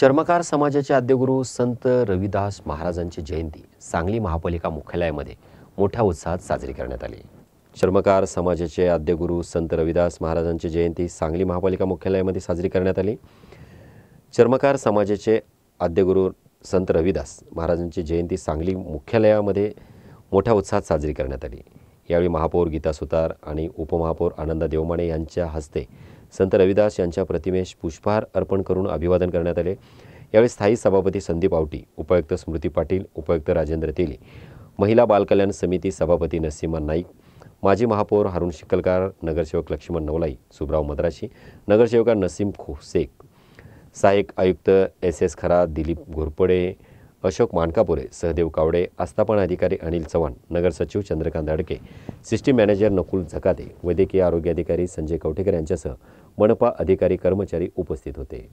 चर्मकार समाजाचे आद्यगुरू संत रविदास महाराजांची जयंती सांगली महापालिका मुख्यालयामध्ये मोठ्या उत्साहात साजरी करण्यात आली चर्मकार समाजाचे आद्यगुरू संत रविदास महाराजांची जयंती सांगली महापालिका मुख्यालयामध्ये साजरी करण्यात आली चर्मकार समाजाचे आद्यगुरू संत रविदास महाराजांची जयंती सांगली मुख्यालयामध्ये मोठ्या उत्साहात साजरी करण्यात आली यावेळी महापौर गीता सुतार आणि उपमहापौर आनंदा देवमाने यांच्या हस्ते संत रविदास यांच्या प्रतिमेस पुष्पहार अर्पण करून अभिवादन करण्यात आले यावेळी स्थायी सभापती संदीप आवटी उपायुक्त स्मृती पाटील उपायुक्त राजेंद्र तेली महिला बालकल्याण समिती सभापती नसीमा नाईक माजी महापौर हारुण शिकलकार नगरसेवक लक्ष्मण नवलाई सुबराव मद्राशी नगरसेवका नसीम खोसेक सहायक आयुक्त एस एस खरा दिलीप घोरपडे अशोक मानकापुरे सहदेव कावडे आस्थापन अधिकारी अनिल चव्हाण नगर सचिव चंद्रकांत अडके सिस्टीम मॅनेजर नकुल झकाते वैद्यकीय आरोग्य अधिकारी संजय कवठेकर यांच्यासह मनपा अधिकारी कर्मचारी उपस्थित होते